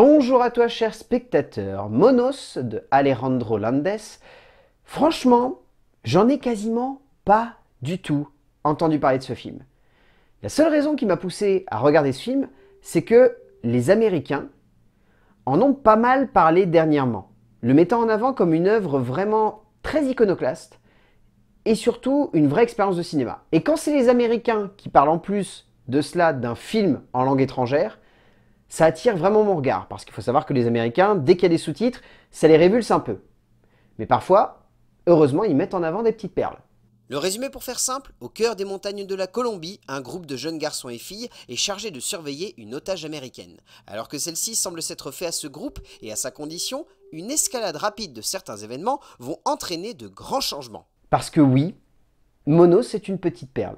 Bonjour à toi, cher spectateur. Monos de Alejandro Landes. Franchement, j'en ai quasiment pas du tout entendu parler de ce film. La seule raison qui m'a poussé à regarder ce film, c'est que les Américains en ont pas mal parlé dernièrement, le mettant en avant comme une œuvre vraiment très iconoclaste et surtout une vraie expérience de cinéma. Et quand c'est les Américains qui parlent en plus de cela d'un film en langue étrangère, ça attire vraiment mon regard, parce qu'il faut savoir que les Américains, dès qu'il y a des sous-titres, ça les révulse un peu. Mais parfois, heureusement, ils mettent en avant des petites perles. Le résumé pour faire simple, au cœur des montagnes de la Colombie, un groupe de jeunes garçons et filles est chargé de surveiller une otage américaine. Alors que celle-ci semble s'être fait à ce groupe et à sa condition, une escalade rapide de certains événements vont entraîner de grands changements. Parce que oui, Mono c'est une petite perle.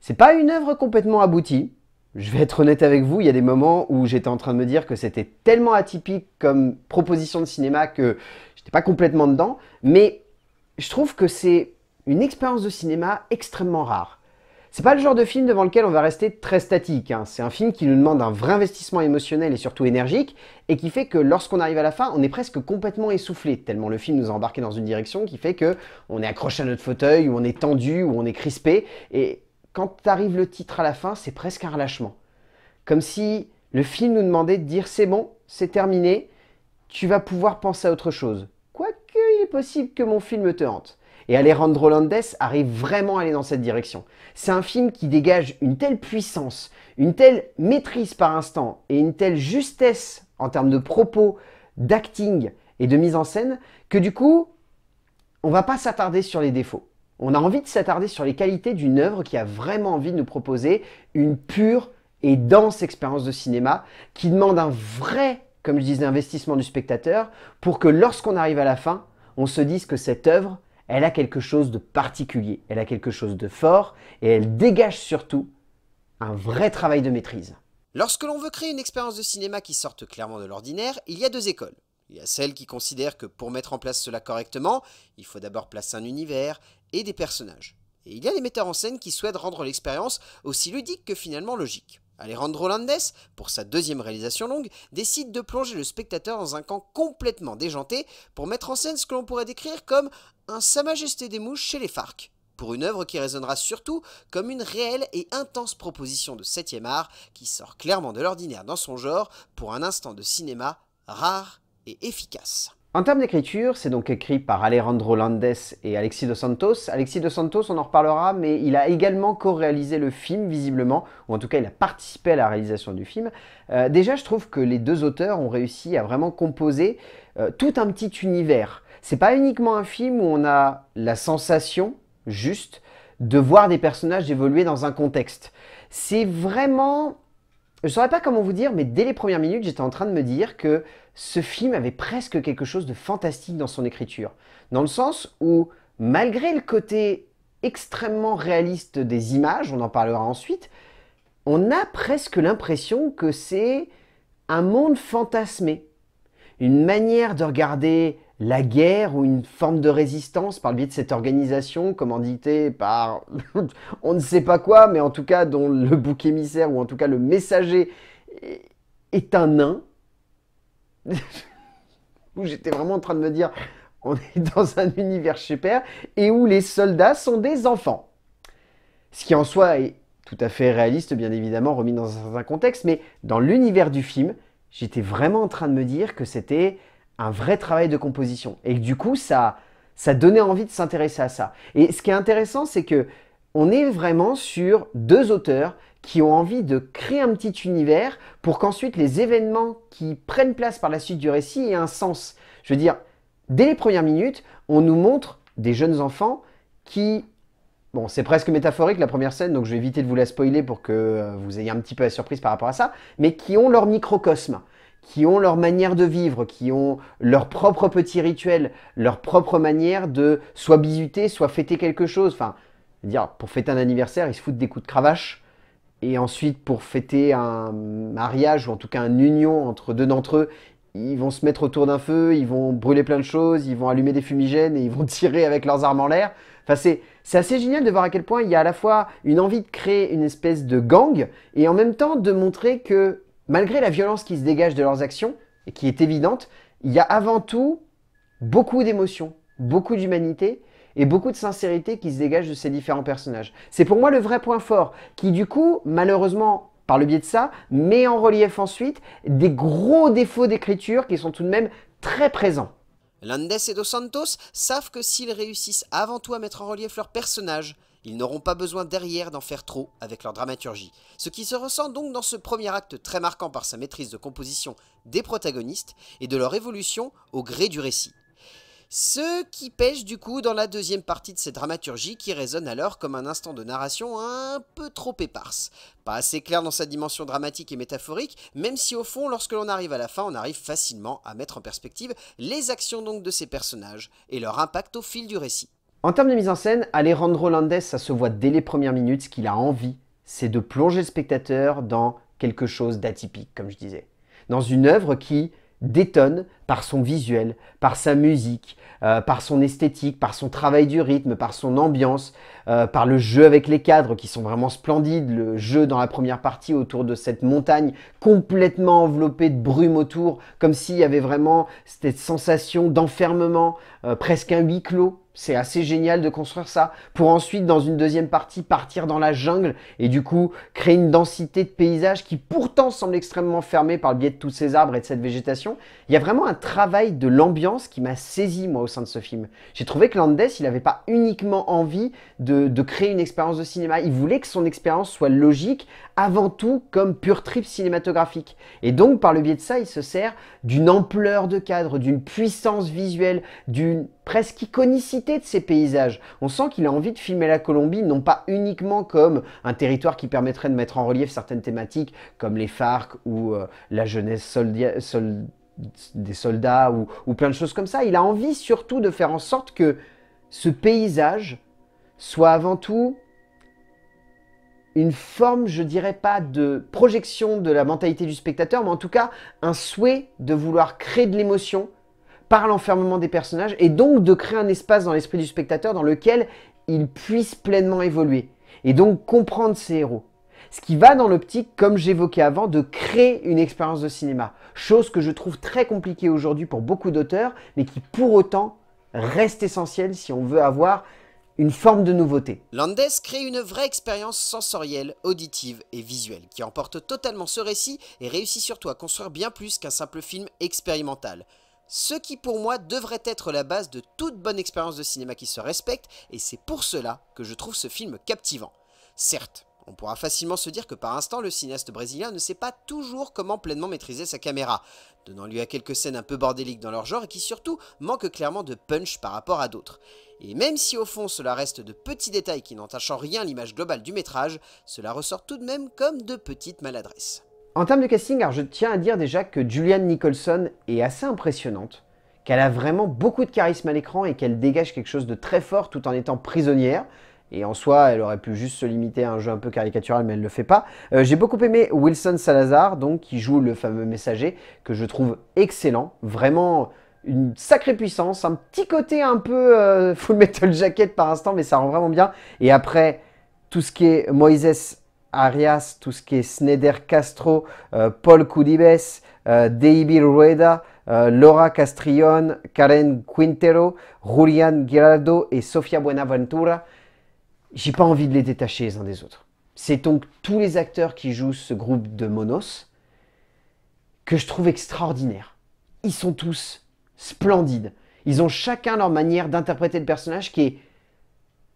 C'est pas une œuvre complètement aboutie, je vais être honnête avec vous, il y a des moments où j'étais en train de me dire que c'était tellement atypique comme proposition de cinéma que j'étais pas complètement dedans, mais je trouve que c'est une expérience de cinéma extrêmement rare. C'est pas le genre de film devant lequel on va rester très statique. Hein. C'est un film qui nous demande un vrai investissement émotionnel et surtout énergique, et qui fait que lorsqu'on arrive à la fin, on est presque complètement essoufflé, tellement le film nous a embarqué dans une direction qui fait que on est accroché à notre fauteuil, ou on est tendu, ou on est crispé, et, quand arrive le titre à la fin, c'est presque un relâchement. Comme si le film nous demandait de dire c'est bon, c'est terminé, tu vas pouvoir penser à autre chose. Quoique, il est possible que mon film te hante. Et Alejandro Landes arrive vraiment à aller dans cette direction. C'est un film qui dégage une telle puissance, une telle maîtrise par instant et une telle justesse en termes de propos, d'acting et de mise en scène que du coup, on va pas s'attarder sur les défauts. On a envie de s'attarder sur les qualités d'une œuvre qui a vraiment envie de nous proposer une pure et dense expérience de cinéma qui demande un vrai, comme je disais, investissement du spectateur pour que lorsqu'on arrive à la fin, on se dise que cette œuvre, elle a quelque chose de particulier, elle a quelque chose de fort et elle dégage surtout un vrai travail de maîtrise. Lorsque l'on veut créer une expérience de cinéma qui sorte clairement de l'ordinaire, il y a deux écoles. Il y a celles qui considèrent que pour mettre en place cela correctement, il faut d'abord placer un univers et des personnages. Et il y a les metteurs en scène qui souhaitent rendre l'expérience aussi ludique que finalement logique. Alejandro Landes, pour sa deuxième réalisation longue, décide de plonger le spectateur dans un camp complètement déjanté pour mettre en scène ce que l'on pourrait décrire comme un Sa Majesté des Mouches chez les Farc, pour une œuvre qui résonnera surtout comme une réelle et intense proposition de 7 art qui sort clairement de l'ordinaire dans son genre pour un instant de cinéma rare et efficace. En termes d'écriture, c'est donc écrit par Alejandro Landes et Alexis dos Santos. Alexis dos Santos, on en reparlera, mais il a également co-réalisé le film, visiblement, ou en tout cas il a participé à la réalisation du film. Euh, déjà, je trouve que les deux auteurs ont réussi à vraiment composer euh, tout un petit univers. C'est pas uniquement un film où on a la sensation, juste, de voir des personnages évoluer dans un contexte. C'est vraiment je saurais pas comment vous dire, mais dès les premières minutes, j'étais en train de me dire que ce film avait presque quelque chose de fantastique dans son écriture. Dans le sens où, malgré le côté extrêmement réaliste des images, on en parlera ensuite, on a presque l'impression que c'est un monde fantasmé. Une manière de regarder la guerre ou une forme de résistance par le biais de cette organisation commanditée par on ne sait pas quoi, mais en tout cas dont le bouc émissaire ou en tout cas le messager est un nain. où j'étais vraiment en train de me dire on est dans un univers super et où les soldats sont des enfants. Ce qui en soi est tout à fait réaliste, bien évidemment, remis dans un certain contexte, mais dans l'univers du film, j'étais vraiment en train de me dire que c'était un vrai travail de composition. Et du coup, ça, donnait envie de s'intéresser à ça. Et ce qui est intéressant, c'est que on est vraiment sur deux auteurs qui ont envie de créer un petit univers pour qu'ensuite les événements qui prennent place par la suite du récit aient un sens. Je veux dire, dès les premières minutes, on nous montre des jeunes enfants qui... Bon, c'est presque métaphorique la première scène, donc je vais éviter de vous la spoiler pour que euh, vous ayez un petit peu la surprise par rapport à ça, mais qui ont leur microcosme qui ont leur manière de vivre, qui ont leur propre petit rituel, leur propre manière de soit bisuter, soit fêter quelque chose. Enfin, dire pour fêter un anniversaire, ils se foutent des coups de cravache. Et ensuite, pour fêter un mariage ou en tout cas une union entre deux d'entre eux, ils vont se mettre autour d'un feu, ils vont brûler plein de choses, ils vont allumer des fumigènes et ils vont tirer avec leurs armes en l'air. Enfin, c'est assez génial de voir à quel point il y a à la fois une envie de créer une espèce de gang et en même temps de montrer que malgré la violence qui se dégage de leurs actions, et qui est évidente, il y a avant tout beaucoup d'émotions, beaucoup d'humanité, et beaucoup de sincérité qui se dégage de ces différents personnages. C'est pour moi le vrai point fort, qui du coup, malheureusement, par le biais de ça, met en relief ensuite des gros défauts d'écriture qui sont tout de même très présents. Landes et Dos Santos savent que s'ils réussissent avant tout à mettre en relief leurs personnages, ils n'auront pas besoin derrière d'en faire trop avec leur dramaturgie, ce qui se ressent donc dans ce premier acte très marquant par sa maîtrise de composition des protagonistes et de leur évolution au gré du récit. Ce qui pêche du coup dans la deuxième partie de cette dramaturgie qui résonne alors comme un instant de narration un peu trop éparse. Pas assez clair dans sa dimension dramatique et métaphorique, même si au fond, lorsque l'on arrive à la fin, on arrive facilement à mettre en perspective les actions donc de ces personnages et leur impact au fil du récit. En termes de mise en scène, Alejandro Landes, ça se voit dès les premières minutes, ce qu'il a envie, c'est de plonger le spectateur dans quelque chose d'atypique, comme je disais. Dans une œuvre qui détonne par son visuel, par sa musique, euh, par son esthétique, par son travail du rythme, par son ambiance, euh, par le jeu avec les cadres qui sont vraiment splendides, le jeu dans la première partie autour de cette montagne complètement enveloppée de brume autour, comme s'il y avait vraiment cette sensation d'enfermement, euh, presque un huis clos c'est assez génial de construire ça pour ensuite dans une deuxième partie partir dans la jungle et du coup créer une densité de paysage qui pourtant semble extrêmement fermée par le biais de tous ces arbres et de cette végétation. Il y a vraiment un travail de l'ambiance qui m'a saisi moi au sein de ce film. J'ai trouvé que Landes il n'avait pas uniquement envie de créer une expérience de cinéma, il voulait que son expérience soit logique avant tout comme pure trip cinématographique. Et donc, par le biais de ça, il se sert d'une ampleur de cadre, d'une puissance visuelle, d'une presque iconicité de ces paysages. On sent qu'il a envie de filmer la Colombie, non pas uniquement comme un territoire qui permettrait de mettre en relief certaines thématiques comme les FARC ou euh, la jeunesse des soldats ou plein de choses comme ça. Il a envie surtout de faire en sorte que ce paysage soit avant tout une forme, je dirais pas de projection de la mentalité du spectateur, mais en tout cas un souhait de vouloir créer de l'émotion par l'enfermement des personnages et donc de créer un espace dans l'esprit du spectateur dans lequel il puisse pleinement évoluer et donc comprendre ses héros. Ce qui va dans l'optique, comme j'évoquais avant, de créer une expérience de cinéma, chose que je trouve très compliquée aujourd'hui pour beaucoup d'auteurs, mais qui pour autant reste essentielle si on veut avoir une forme de nouveauté. Landes crée une vraie expérience sensorielle, auditive et visuelle qui emporte totalement ce récit et réussit surtout à construire bien plus qu'un simple film expérimental. Ce qui pour moi devrait être la base de toute bonne expérience de cinéma qui se respecte et c'est pour cela que je trouve ce film captivant. Certes, on pourra facilement se dire que par instant, le cinéaste brésilien ne sait pas toujours comment pleinement maîtriser sa caméra, donnant lieu à quelques scènes un peu bordéliques dans leur genre et qui surtout manquent clairement de punch par rapport à d'autres. Et même si au fond cela reste de petits détails qui n'entachent en rien l'image globale du métrage, cela ressort tout de même comme de petites maladresses. En termes de casting, alors je tiens à dire déjà que Julianne Nicholson est assez impressionnante, qu'elle a vraiment beaucoup de charisme à l'écran et qu'elle dégage quelque chose de très fort tout en étant prisonnière, et en soi, elle aurait pu juste se limiter à un jeu un peu caricatural, mais elle ne le fait pas. Euh, j'ai beaucoup aimé Wilson Salazar, donc qui joue le fameux messager, que je trouve excellent. Vraiment une sacrée puissance, un petit côté un peu euh, full metal jacket par instant, mais ça rend vraiment bien. Et après, tout ce qui est Moises Arias, tout ce qui est Sneder Castro, euh, Paul Koudibes, David Rueda, Laura Castrillon, Karen Quintero, Julian Giraldo et Sofia Buenaventura j'ai pas envie de les détacher les uns des autres. C'est donc tous les acteurs qui jouent ce groupe de Monos que je trouve extraordinaire. Ils sont tous splendides. Ils ont chacun leur manière d'interpréter le personnage qui est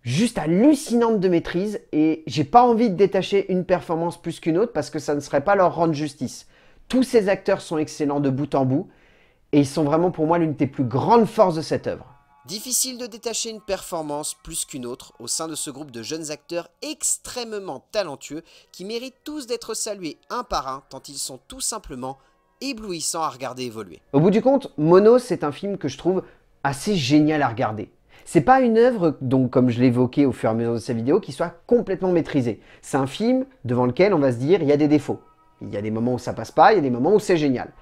juste hallucinante de maîtrise et j'ai pas envie de détacher une performance plus qu'une autre parce que ça ne serait pas leur rendre justice. Tous ces acteurs sont excellents de bout en bout et ils sont vraiment pour moi l'une des plus grandes forces de cette œuvre. Difficile de détacher une performance plus qu'une autre au sein de ce groupe de jeunes acteurs extrêmement talentueux qui méritent tous d'être salués un par un tant ils sont tout simplement éblouissants à regarder évoluer. Au bout du compte, Mono, c'est un film que je trouve assez génial à regarder. C'est pas une œuvre, donc comme je l'évoquais au fur et à mesure de cette vidéo, qui soit complètement maîtrisée. C'est un film devant lequel on va se dire il y a des défauts. Il y a des moments où ça passe pas, il y a des moments où c'est génial.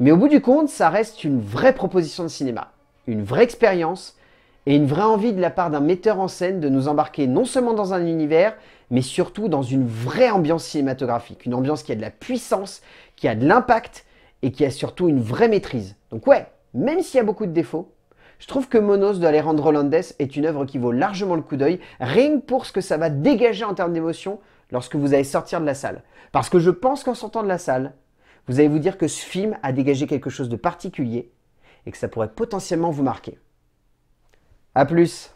Mais au bout du compte, ça reste une vraie proposition de cinéma une vraie expérience et une vraie envie de la part d'un metteur en scène de nous embarquer non seulement dans un univers, mais surtout dans une vraie ambiance cinématographique, une ambiance qui a de la puissance, qui a de l'impact et qui a surtout une vraie maîtrise. Donc ouais, même s'il y a beaucoup de défauts, je trouve que Monos de Alejandro Landes est une œuvre qui vaut largement le coup d'œil, rien que pour ce que ça va dégager en termes d'émotion lorsque vous allez sortir de la salle. Parce que je pense qu'en sortant de la salle, vous allez vous dire que ce film a dégagé quelque chose de particulier, et que ça pourrait potentiellement vous marquer. A plus